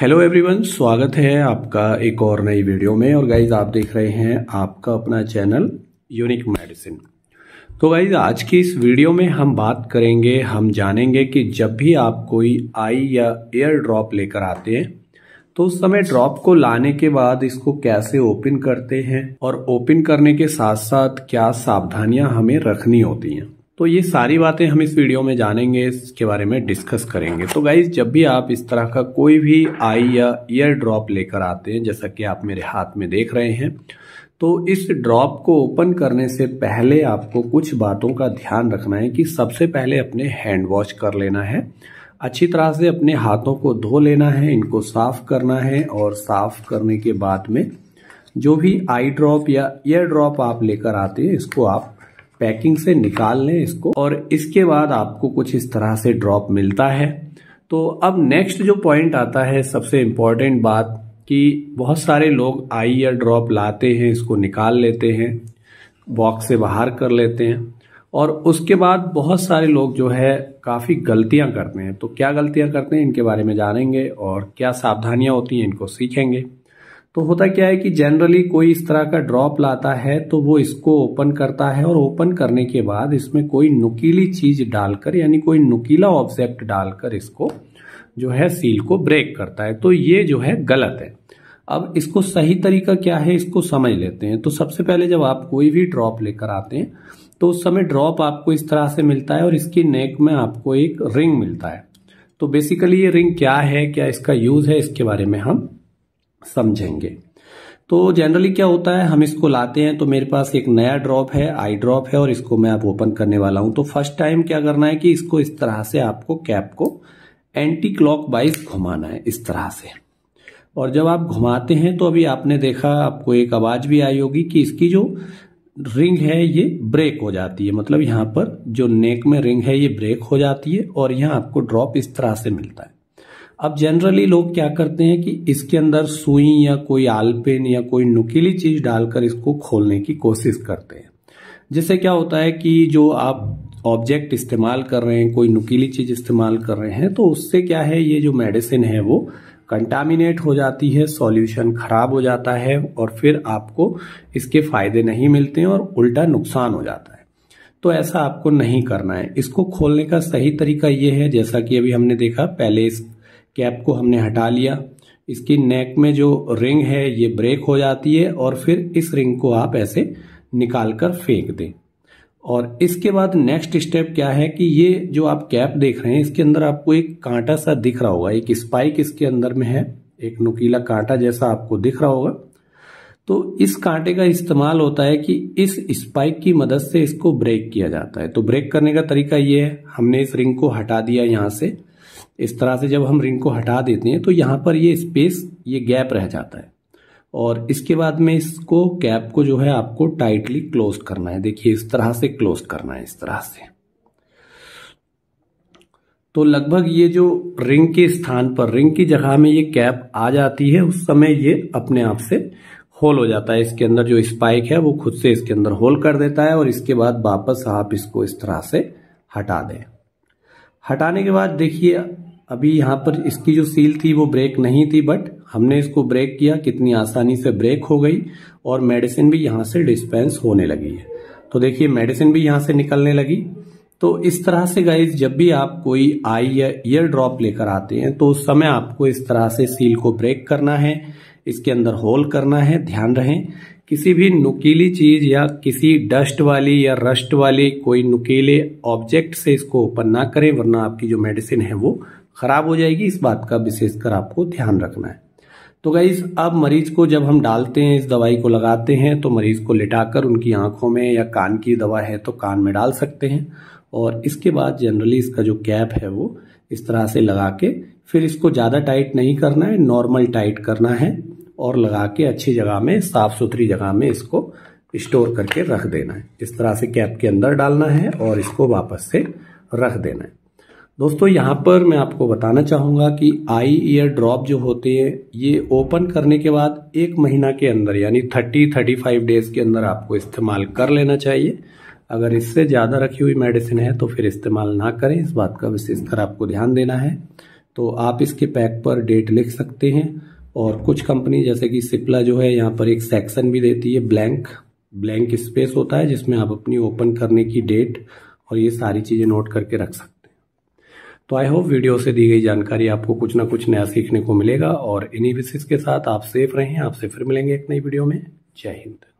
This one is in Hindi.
हेलो एवरीवन स्वागत है आपका एक और नई वीडियो में और गाइज आप देख रहे हैं आपका अपना चैनल यूनिक मेडिसिन तो गाइज आज की इस वीडियो में हम बात करेंगे हम जानेंगे कि जब भी आप कोई आई या एयर ड्रॉप लेकर आते हैं तो उस समय ड्रॉप को लाने के बाद इसको कैसे ओपन करते हैं और ओपन करने के साथ साथ क्या सावधानियां हमें रखनी होती हैं तो ये सारी बातें हम इस वीडियो में जानेंगे इसके बारे में डिस्कस करेंगे तो गाइज जब भी आप इस तरह का कोई भी आई या ईयर ड्रॉप लेकर आते हैं जैसा कि आप मेरे हाथ में देख रहे हैं तो इस ड्रॉप को ओपन करने से पहले आपको कुछ बातों का ध्यान रखना है कि सबसे पहले अपने हैंड वॉश कर लेना है अच्छी तरह से अपने हाथों को धो लेना है इनको साफ करना है और साफ करने के बाद में जो भी आई ड्रॉप या ईयर ड्रॉप आप लेकर आते हैं इसको आप पैकिंग से निकाल लें इसको और इसके बाद आपको कुछ इस तरह से ड्रॉप मिलता है तो अब नेक्स्ट जो पॉइंट आता है सबसे इम्पॉर्टेंट बात कि बहुत सारे लोग आई या ड्रॉप लाते हैं इसको निकाल लेते हैं बॉक्स से बाहर कर लेते हैं और उसके बाद बहुत सारे लोग जो है काफ़ी गलतियां करते हैं तो क्या गलतियां करते हैं इनके बारे में जानेंगे और क्या सावधानियां होती हैं इनको सीखेंगे तो होता क्या है कि जनरली कोई इस तरह का ड्रॉप लाता है तो वो इसको ओपन करता है और ओपन करने के बाद इसमें कोई नुकीली चीज डालकर यानी कोई नुकीला ऑब्जेक्ट डालकर इसको जो है सील को ब्रेक करता है तो ये जो है गलत है अब इसको सही तरीका क्या है इसको समझ लेते हैं तो सबसे पहले जब आप कोई भी ड्रॉप लेकर आते हैं तो उस समय ड्रॉप आपको इस तरह से मिलता है और इसकी नेक में आपको एक रिंग मिलता है तो बेसिकली ये रिंग क्या है क्या इसका यूज है इसके बारे में हम समझेंगे तो जनरली क्या होता है हम इसको लाते हैं तो मेरे पास एक नया ड्रॉप है आई ड्रॉप है और इसको मैं आप ओपन करने वाला हूं तो फर्स्ट टाइम क्या करना है कि इसको इस तरह से आपको कैप को एंटी क्लॉक वाइज घुमाना है इस तरह से और जब आप घुमाते हैं तो अभी आपने देखा आपको एक आवाज भी आई होगी कि इसकी जो रिंग है ये ब्रेक हो जाती है मतलब यहाँ पर जो नेक में रिंग है ये ब्रेक हो जाती है और यहाँ आपको ड्रॉप इस तरह से मिलता है अब जनरली लोग क्या करते हैं कि इसके अंदर सुई या कोई आलपेन या कोई नुकीली चीज डालकर इसको खोलने की कोशिश करते हैं जिससे क्या होता है कि जो आप ऑब्जेक्ट इस्तेमाल कर रहे हैं कोई नुकीली चीज इस्तेमाल कर रहे हैं तो उससे क्या है ये जो मेडिसिन है वो कंटामिनेट हो जाती है सॉल्यूशन खराब हो जाता है और फिर आपको इसके फायदे नहीं मिलते हैं और उल्टा नुकसान हो जाता है तो ऐसा आपको नहीं करना है इसको खोलने का सही तरीका ये है जैसा कि अभी हमने देखा पहले इस कैप को हमने हटा लिया इसकी नेक में जो रिंग है ये ब्रेक हो जाती है और फिर इस रिंग को आप ऐसे निकाल कर फेंक दें और इसके बाद नेक्स्ट स्टेप क्या है कि ये जो आप कैप देख रहे हैं इसके अंदर आपको एक कांटा सा दिख रहा होगा एक स्पाइक इसके अंदर में है एक नुकीला कांटा जैसा आपको दिख रहा होगा तो इस कांटे का इस्तेमाल होता है कि इस स्पाइक की मदद से इसको ब्रेक किया जाता है तो ब्रेक करने का तरीका ये है हमने इस रिंग को हटा दिया यहाँ से इस तरह से जब हम रिंग को हटा देते हैं तो यहाँ पर ये स्पेस ये गैप रह जाता है और इसके बाद में इसको कैप को जो है आपको टाइटली क्लोज करना है देखिए इस तरह से क्लोज करना है इस तरह से तो लगभग ये जो रिंग के स्थान पर रिंग की जगह में ये कैप आ जाती है उस समय ये अपने आप से होल हो जाता है इसके अंदर जो स्पाइक है वो खुद से इसके अंदर होल कर देता है और इसके बाद वापस आप इसको इस तरह से हटा दें हटाने के बाद देखिए अभी यहाँ पर इसकी जो सील थी वो ब्रेक नहीं थी बट हमने इसको ब्रेक किया कितनी आसानी से ब्रेक हो गई और मेडिसिन भी यहाँ से डिस्पेंस होने लगी है तो देखिए मेडिसिन भी यहाँ से निकलने लगी तो इस तरह से गाइज जब भी आप कोई आई या ईयर ड्रॉप लेकर आते हैं तो उस समय आपको इस तरह से सील को ब्रेक करना है इसके अंदर होल करना है ध्यान रहें किसी भी नुकीली चीज़ या किसी डस्ट वाली या रस्ट वाली कोई नुकीले ऑब्जेक्ट से इसको ओपन ना करें वरना आपकी जो मेडिसिन है वो ख़राब हो जाएगी इस बात का विशेषकर आपको ध्यान रखना है तो गाइज अब मरीज को जब हम डालते हैं इस दवाई को लगाते हैं तो मरीज को लिटाकर उनकी आंखों में या कान की दवा है तो कान में डाल सकते हैं और इसके बाद जनरली इसका जो कैप है वो इस तरह से लगा के फिर इसको ज़्यादा टाइट नहीं करना है नॉर्मल टाइट करना है और लगा के अच्छी जगह में साफ सुथरी जगह में इसको स्टोर करके रख देना है इस तरह से कैप के अंदर डालना है और इसको वापस से रख देना है दोस्तों यहाँ पर मैं आपको बताना चाहूँगा कि आई ईयर ड्रॉप जो होते हैं ये ओपन करने के बाद एक महीना के अंदर यानी थर्टी थर्टी फाइव डेज के अंदर आपको इस्तेमाल कर लेना चाहिए अगर इससे ज़्यादा रखी हुई मेडिसिन है तो फिर इस्तेमाल ना करें इस बात का विशेषकर आपको ध्यान देना है तो आप इसके पैक पर डेट लिख सकते हैं और कुछ कंपनी जैसे कि सिप्ला जो है यहाँ पर एक सेक्शन भी देती है ब्लैंक ब्लैंक स्पेस होता है जिसमें आप अपनी ओपन करने की डेट और ये सारी चीज़ें नोट करके रख सकते हैं तो आई होप वीडियो से दी गई जानकारी आपको कुछ ना कुछ नया सीखने को मिलेगा और इन्हीं विशेष के साथ आप सेफ रहें आपसे फिर मिलेंगे एक नई वीडियो में जय हिंद